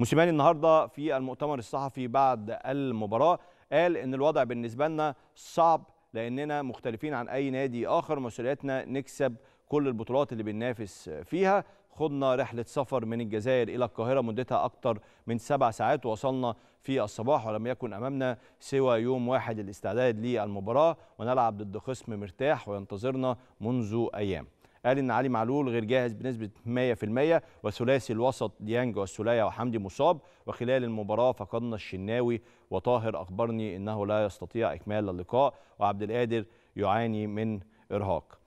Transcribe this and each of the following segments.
موسيماني النهارده في المؤتمر الصحفي بعد المباراه قال ان الوضع بالنسبه لنا صعب لاننا مختلفين عن اي نادي اخر مسؤوليتنا نكسب كل البطولات اللي بننافس فيها خضنا رحلة سفر من الجزائر إلى القاهرة مدتها أكثر من سبع ساعات وصلنا في الصباح ولم يكن أمامنا سوى يوم واحد الاستعداد للمباراة ونلعب ضد خصم مرتاح وينتظرنا منذ أيام قال ان علي معلول غير جاهز بنسبه 100% وثلاثي الوسط ديانج والسوليه وحمدي مصاب وخلال المباراه فقدنا الشناوي وطاهر اخبرني انه لا يستطيع اكمال اللقاء وعبد القادر يعاني من ارهاق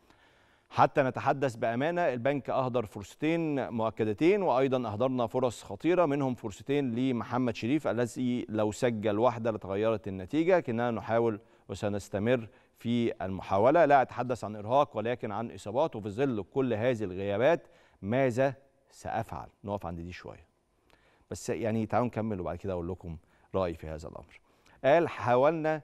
حتى نتحدث بامانه البنك اهدر فرصتين مؤكدتين وايضا اهدرنا فرص خطيره منهم فرصتين لمحمد شريف الذي لو سجل واحده لتغيرت النتيجه كنا نحاول وسنستمر في المحاولة لا أتحدث عن إرهاق ولكن عن إصابات وفي ظل كل هذه الغيابات ماذا سأفعل نقف عند دي شوية بس يعني تعالوا نكمل وبعد كده أقول لكم رأيي في هذا الأمر قال حاولنا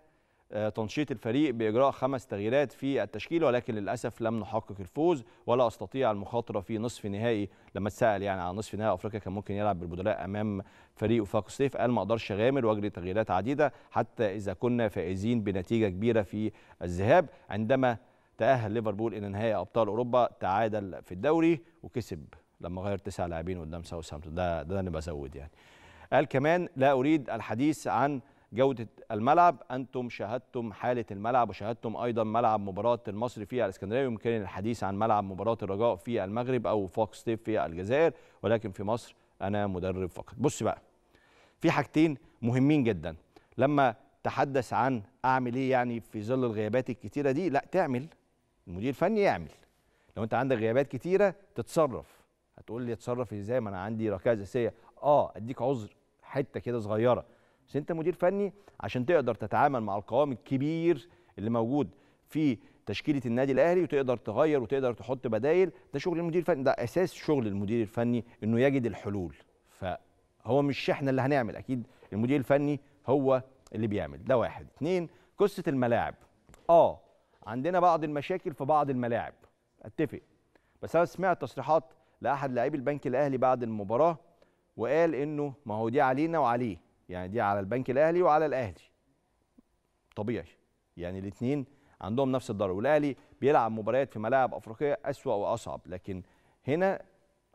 آه، تنشيط الفريق باجراء خمس تغييرات في التشكيل ولكن للاسف لم نحقق الفوز ولا استطيع المخاطره في نصف نهائي لما اتسال يعني على نصف نهائي افريقيا كان ممكن يلعب بالبدلاء امام فريق وفاق الصيف قال ما اقدرش اغامر واجري تغييرات عديده حتى اذا كنا فائزين بنتيجه كبيره في الذهاب عندما تاهل ليفربول الى نهائي ابطال اوروبا تعادل في الدوري وكسب لما غير تسع لاعبين قدام ساوثهامبتون ده ده انا بزود يعني قال كمان لا اريد الحديث عن جودة الملعب أنتم شاهدتم حالة الملعب وشاهدتم أيضا ملعب مباراة المصري في الإسكندرية يمكن الحديث عن ملعب مباراة الرجاء في المغرب أو فوكس تيف في الجزائر ولكن في مصر أنا مدرب فقط بص بقى في حاجتين مهمين جدا لما تحدث عن أعمل إيه يعني في ظل الغيابات الكتيرة دي لا تعمل المدير الفني يعمل لو أنت عندك غيابات كتيرة تتصرف هتقول لي اتصرف ازاي ما انا عندي ركائز اساسيه اه اديك عذر حته كده صغيره بس انت مدير فني عشان تقدر تتعامل مع القوام الكبير اللي موجود في تشكيله النادي الاهلي وتقدر تغير وتقدر تحط بدايل ده شغل المدير الفني ده اساس شغل المدير الفني انه يجد الحلول فهو مش احنا اللي هنعمل اكيد المدير الفني هو اللي بيعمل ده واحد اتنين قصه الملاعب اه عندنا بعض المشاكل في بعض الملاعب اتفق بس انا سمعت تصريحات لاحد لاعبي البنك الاهلي بعد المباراه وقال انه ما هو دي علينا وعليه يعني دي على البنك الاهلي وعلى الاهلي طبيعي يعني الاثنين عندهم نفس الضرر والاهلي بيلعب مباريات في ملاعب افريقيه اسوا واصعب لكن هنا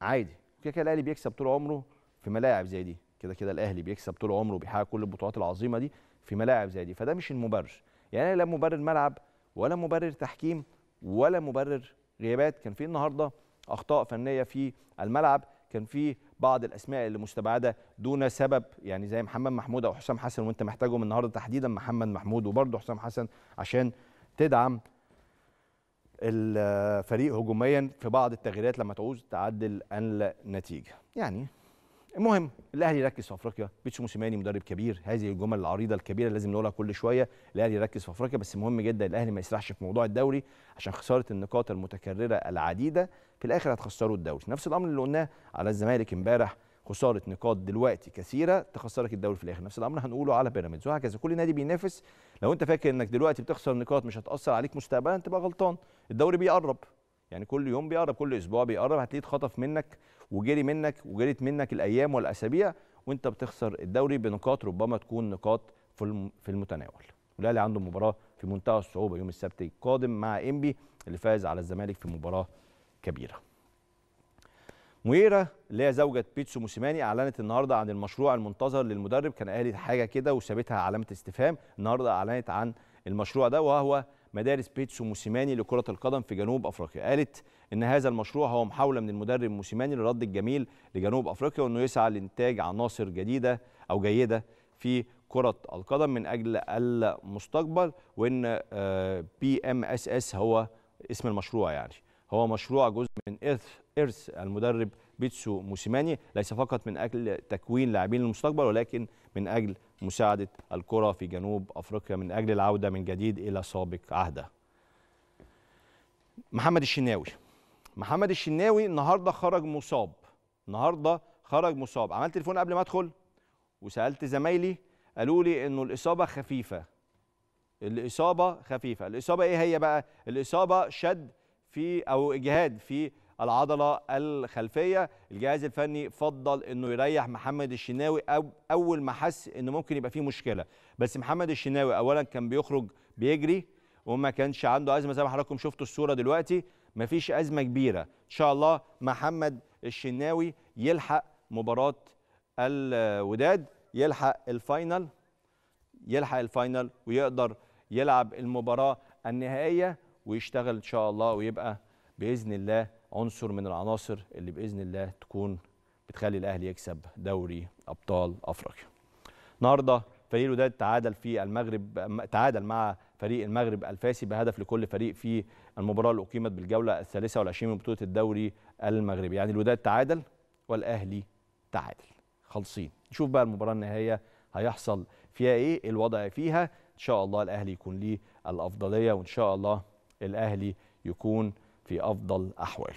عادي كده كده الاهلي بيكسب طول عمره في ملاعب زي دي كده كده الاهلي بيكسب طول عمره بيحقق كل البطولات العظيمه دي في ملاعب زي دي فده مش المبرر يعني لا مبرر ملعب ولا مبرر تحكيم ولا مبرر غيابات كان في النهارده اخطاء فنيه في الملعب كان في بعض الاسماء اللي مستبعده دون سبب يعني زي محمد محمود او حسام حسن وانت محتاجهم النهارده تحديدا محمد محمود وبرده حسام حسن عشان تدعم الفريق هجوميا في بعض التغييرات لما تعوز تعدل النتيجه يعني المهم الاهلي يركز في افريقيا بيتسو موسيماني مدرب كبير هذه الجمل العريضه الكبيره لازم نقولها كل شويه الاهلي يركز في افريقيا بس مهم جدا الاهلي ما يسرحش في موضوع الدوري عشان خساره النقاط المتكرره العديده في الاخر هتخسروا الدوري نفس الامر اللي قلناه على الزمالك امبارح خساره نقاط دلوقتي كثيره تخسرك الدوري في الاخر نفس الامر هنقوله على بيراميدز وهكذا كل نادي بينافس لو انت فاكر انك دلوقتي بتخسر نقاط مش هتاثر عليك مستقبلا تبقى غلطان الدوري بيقرب يعني كل يوم بيقرب كل اسبوع بيقرب هتلاقيه اتخطف منك وجري منك وجريت منك الايام والاسابيع وانت بتخسر الدوري بنقاط ربما تكون نقاط في المتناول الاهلي عنده مباراه في منتهى الصعوبه يوم السبت القادم مع انبي اللي فاز على الزمالك في مباراه كبيره مويرا اللي هي زوجة بيتسو موسيماني أعلنت النهاردة عن المشروع المنتظر للمدرب كان قالت حاجة كده وسابتها علامة استفهام النهاردة أعلنت عن المشروع ده وهو مدارس بيتسو موسيماني لكرة القدم في جنوب أفريقيا قالت إن هذا المشروع هو محاولة من المدرب موسيماني لرد الجميل لجنوب أفريقيا وإنه يسعى لإنتاج عناصر جديدة أو جيدة في كرة القدم من أجل المستقبل وإن بي ام اس اس هو اسم المشروع يعني هو مشروع جزء من إرث إرث المدرب بيتسو موسيماني ليس فقط من أجل تكوين لاعبين المستقبل ولكن من أجل مساعدة الكرة في جنوب أفريقيا من أجل العودة من جديد إلى سابق عهده محمد الشناوي محمد الشناوي النهارده خرج مصاب النهارده خرج مصاب عملت تليفون قبل ما ادخل وسالت زمايلي قالوا لي انه الاصابه خفيفه الاصابه خفيفه الاصابه ايه هي بقى الاصابه شد في او اجهاد في العضله الخلفيه الجهاز الفني فضل انه يريح محمد الشناوي أو اول ما حس انه ممكن يبقى فيه مشكله بس محمد الشناوي اولا كان بيخرج بيجري وما كانش عنده ازمه زي ما حضراتكم شفتوا الصوره دلوقتي ما فيش ازمه كبيره ان شاء الله محمد الشناوي يلحق مباراه الوداد يلحق الفاينل يلحق الفاينل ويقدر يلعب المباراه النهائيه ويشتغل ان شاء الله ويبقى باذن الله عنصر من العناصر اللي باذن الله تكون بتخلي الاهلي يكسب دوري ابطال افريقيا. النهارده فريق الوداد تعادل في المغرب تعادل مع فريق المغرب الفاسي بهدف لكل فريق في المباراه اللي اقيمت بالجوله الثالثه والعشرين من بطوله الدوري المغربي، يعني الوداد تعادل والاهلي تعادل. خالصين. نشوف بقى المباراه النهائيه هيحصل فيها ايه؟ الوضع فيها ان شاء الله الاهلي يكون ليه الافضليه وان شاء الله الاهلي يكون في افضل احواله.